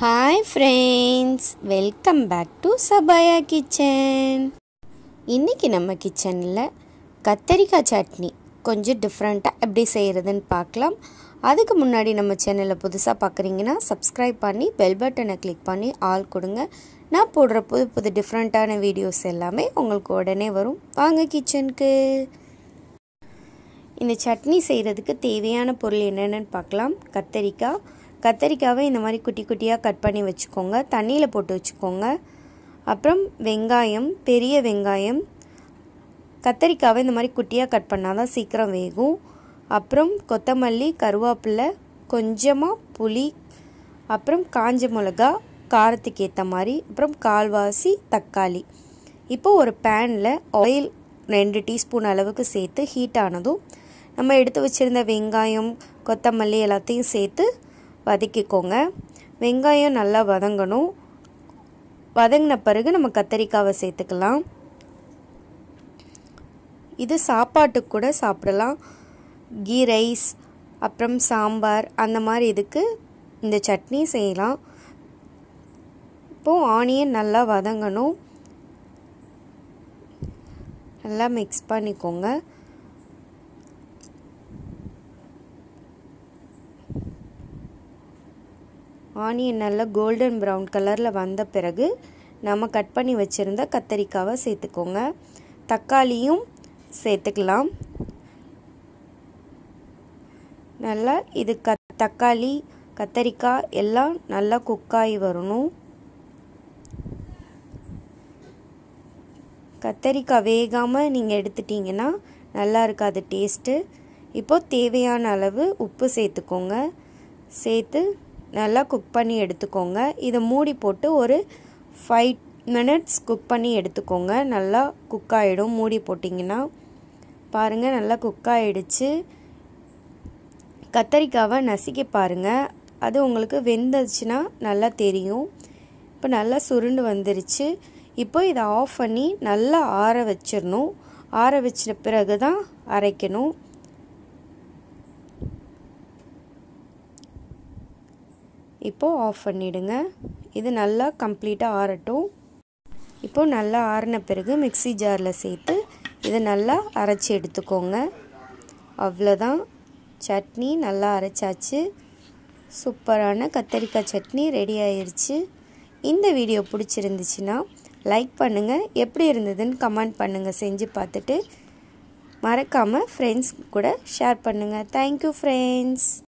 hi friends welcome back to Sabaya kitchen இன்றைக்கி நம்ம கிச்சனில் கத்தரிக்காய் சட்னி கொஞ்சம் டிஃப்ரெண்ட்டாக எப்படி செய்கிறதுன்னு பார்க்கலாம் அதுக்கு முன்னாடி நம்ம சேனலை புதுசாக பார்க்குறீங்கன்னா சப்ஸ்கிரைப் பண்ணி பெல் பட்டனை கிளிக் பண்ணி ஆள் கொடுங்க நான் போடுற புது புது டிஃப்ரெண்ட்டான வீடியோஸ் எல்லாமே உங்களுக்கு உடனே வரும் வாங்க கிச்சனுக்கு இந்த சட்னி செய்கிறதுக்கு தேவையான பொருள் என்னென்னு பார்க்கலாம் கத்தரிக்காய் கத்தரிக்காவை இந்த மாதிரி குட்டி குட்டியாக கட் பண்ணி வச்சுக்கோங்க தண்ணியில் போட்டு வச்சுக்கோங்க அப்புறம் வெங்காயம் பெரிய வெங்காயம் கத்தரிக்காவை இந்த மாதிரி குட்டியாக கட் பண்ணால் தான் சீக்கிரம் வேகும் அப்புறம் கொத்தமல்லி கருவேப்பிலை கொஞ்சமாக புளி அப்புறம் காஞ்ச மிளகா காரத்துக்கு ஏற்ற மாதிரி அப்புறம் கால்வாசி தக்காளி இப்போது ஒரு பேனில் ஆயில் ரெண்டு டீஸ்பூன் அளவுக்கு சேர்த்து ஹீட் ஆனதும் நம்ம எடுத்து வச்சுருந்த வெங்காயம் கொத்தமல்லி எல்லாத்தையும் சேர்த்து வதக்கிக்கோங்க வெங்காயம் நல்லா வதங்கணும் வதங்கின பிறகு நம்ம கத்தரிக்காவை சேர்த்துக்கலாம் இது சாப்பாட்டுக்கு கூட சாப்பிடலாம் கீ ரைஸ் அப்புறம் சாம்பார் அந்த மாதிரி இதுக்கு இந்த சட்னி செய்யலாம் இப்போது ஆனியன் நல்லா வதங்கணும் நல்லா மிக்ஸ் பண்ணிக்கோங்க ஆனியன் நல்லா கோல்டன் ப்ரௌன் கலரில் வந்த பிறகு நம்ம கட் பண்ணி வச்சுருந்த கத்தரிக்காவை சேர்த்துக்கோங்க தக்காளியும் சேர்த்துக்கலாம் நல்லா இது க தக்காளி கத்தரிக்காய் எல்லாம் நல்லா குக்காகி வரணும் கத்தரிக்காய் வேகாமல் நீங்கள் எடுத்துட்டிங்கன்னா நல்லா இருக்காது டேஸ்ட்டு இப்போது தேவையான அளவு உப்பு சேர்த்துக்கோங்க சேர்த்து நல்லா குக் பண்ணி எடுத்துக்கோங்க இதை மூடி போட்டு ஒரு ஃபைவ் மினிட்ஸ் குக் பண்ணி எடுத்துக்கோங்க நல்லா குக் ஆகிடும் மூடி போட்டிங்கன்னா பாருங்கள் நல்லா குக் ஆகிடுச்சு கத்தரிக்காவை நசுக்கி பாருங்கள் அது உங்களுக்கு வெந்துச்சுன்னா நல்லா தெரியும் இப்போ நல்லா சுருண்டு வந்துருச்சு இப்போ இதை ஆஃப் பண்ணி நல்லா ஆற வச்சிடணும் ஆற வச்சிட்ட பிறகு தான் அரைக்கணும் இப்போது ஆஃப் பண்ணிவிடுங்க இது நல்லா கம்ப்ளீட்டாக ஆறட்டும் இப்போது நல்லா ஆறின பிறகு மிக்சி ஜாரில் சேர்த்து இதை நல்லா அரைச்சி எடுத்துக்கோங்க அவ்வளோதான் சட்னி நல்லா அரைச்சாச்சு சூப்பரான கத்தரிக்காய் சட்னி ரெடி ஆயிடுச்சு இந்த வீடியோ பிடிச்சிருந்துச்சின்னா லைக் பண்ணுங்கள் எப்படி இருந்ததுன்னு கமெண்ட் பண்ணுங்கள் செஞ்சு பார்த்துட்டு மறக்காமல் ஃப்ரெண்ட்ஸ் கூட ஷேர் பண்ணுங்கள் தேங்க்யூ ஃப்ரெண்ட்ஸ்